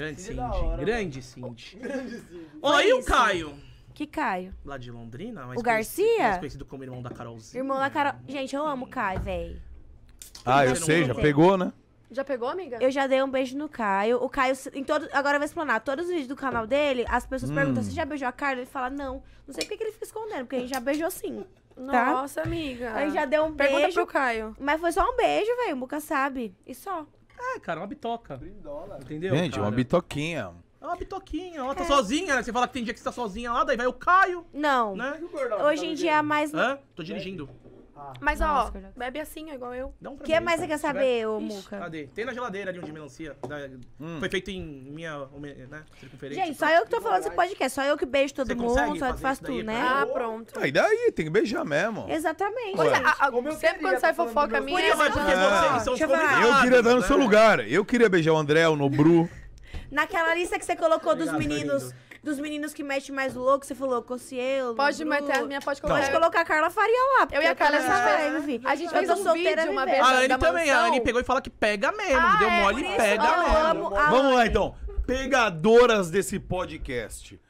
Grande Cindy. Hora, grande Cindy. Olha aí Ó, oh, e o Caio? Que Caio? Lá de Londrina? o Garcia? Mais conhecido como irmão da Carolzinha. Irmão da Carol. Gente, eu amo o Caio, velho. Ah, eu sei, já pegou, né? Já pegou, amiga? Eu já dei um beijo no Caio. O Caio, em todo, agora vai explanar. Todos os vídeos do canal dele, as pessoas hum. perguntam: você já beijou a Carla? Ele fala: não. Não sei por que ele fica escondendo, porque a gente já beijou sim. Tá? Nossa, amiga. Aí já deu um Pergunta beijo. Pergunta pro Caio. Mas foi só um beijo, velho. O Muca sabe. E só. É, cara, uma bitoca. Brindola. Entendeu? Gente, cara? uma bitoquinha. É uma bitoquinha, ela tá sozinha, né? Você fala que tem dia que você tá sozinha lá, daí vai o Caio. Não. Né? Hoje em tá dia é mais. Hã? Tô dirigindo. Ah. Mas, Nossa, ó, bebe assim, ó, igual eu. O que mim, é mais cara. você quer saber, ô Muca? Cadê? Tem na geladeira ali um de melancia. Da... Hum. Foi feito em minha né, circunferência. Gente, tá? só eu que tô falando esse podcast. Só eu que beijo todo você mundo, só eu que faço tudo, né? Ah, ah pronto. Aí ah, daí, tem que beijar mesmo. Exatamente. Pois é, sempre quando sai fofoca minha... Eu queria dar no né? seu lugar. Eu queria beijar o André, o Nobru. Naquela lista que você colocou dos meninos dos meninos que mexe mais louco, você falou Cossielo. Pode meter a minha, pode colocar. Pode colocar a Carla Faria lá. Eu e a Carla a a gente fez um vídeo uma vez. A Anne também, a Anne pegou e fala que pega mesmo. Ah, deu é, mole e pega mesmo. Vamos lá então. Pegadoras desse podcast.